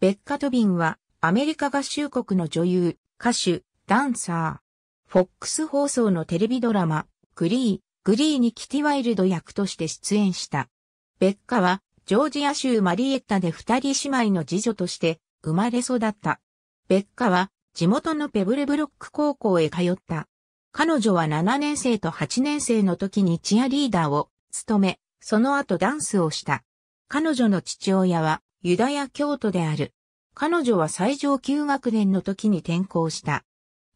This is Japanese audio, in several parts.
ベッカ・トビンは、アメリカ合衆国の女優、歌手、ダンサー。フォックス放送のテレビドラマ、グリー、グリーにキティワイルド役として出演した。ベッカは、ジョージア州マリエッタで二人姉妹の次女として生まれ育った。ベッカは地元のペブルブロック高校へ通った。彼女は7年生と8年生の時にチアリーダーを務め、その後ダンスをした。彼女の父親はユダヤ教徒である。彼女は最上級学年の時に転校した。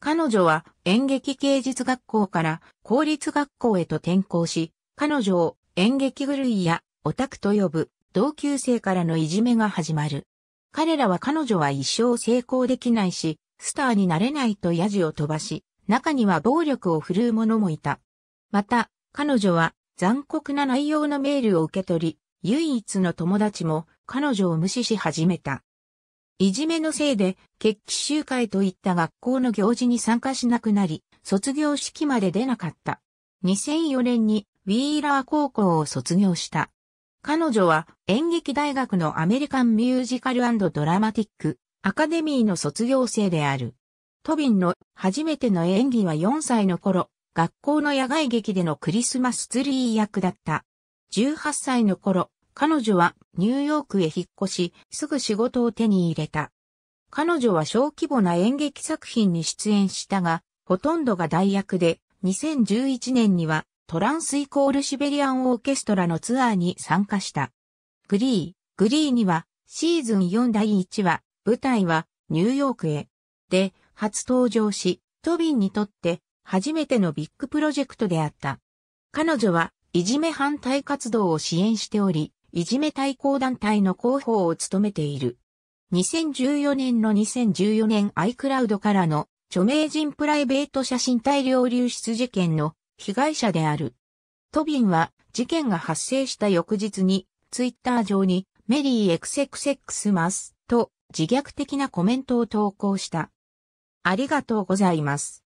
彼女は演劇芸術学校から公立学校へと転校し、彼女を演劇狂いやオタクと呼ぶ同級生からのいじめが始まる。彼らは彼女は一生成功できないし、スターになれないとヤジを飛ばし、中には暴力を振るう者もいた。また、彼女は残酷な内容のメールを受け取り、唯一の友達も彼女を無視し始めた。いじめのせいで、決起集会といった学校の行事に参加しなくなり、卒業式まで出なかった。2004年にウィーラー高校を卒業した。彼女は演劇大学のアメリカンミュージカルドラマティックアカデミーの卒業生である。トビンの初めての演技は4歳の頃、学校の野外劇でのクリスマスツリー役だった。18歳の頃、彼女はニューヨークへ引っ越し、すぐ仕事を手に入れた。彼女は小規模な演劇作品に出演したが、ほとんどが代役で、2011年にはトランスイコールシベリアンオーケストラのツアーに参加した。グリー、グリーにはシーズン4第1話、舞台はニューヨークへ。で、初登場し、トビンにとって初めてのビッグプロジェクトであった。彼女はいじめ反対活動を支援しており、いじめ対抗団体の広報を務めている。2014年の2014年 iCloud からの著名人プライベート写真大量流出事件の被害者である。トビンは事件が発生した翌日にツイッター上にメリー XXX マスと自虐的なコメントを投稿した。ありがとうございます。